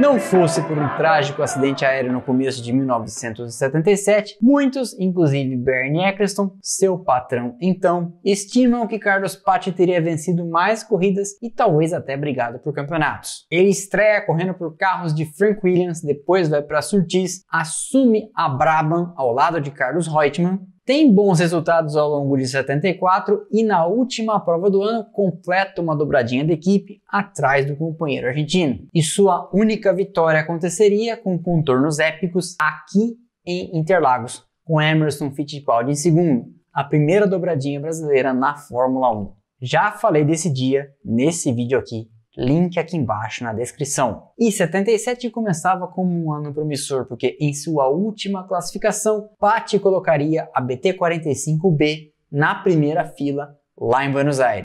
Não fosse por um trágico acidente aéreo no começo de 1977, muitos, inclusive Bernie Eccleston, seu patrão então, estimam que Carlos Patti teria vencido mais corridas e talvez até brigado por campeonatos. Ele estreia correndo por carros de Frank Williams, depois vai para Surtees, assume a Brabham ao lado de Carlos Reutemann tem bons resultados ao longo de 74 e na última prova do ano completa uma dobradinha da equipe atrás do companheiro argentino. E sua única vitória aconteceria com contornos épicos aqui em Interlagos, com Emerson Fittipaldi em segundo, a primeira dobradinha brasileira na Fórmula 1. Já falei desse dia nesse vídeo aqui link aqui embaixo na descrição. E 77 começava como um ano promissor, porque em sua última classificação, Patti colocaria a BT45B na primeira fila lá em Buenos Aires.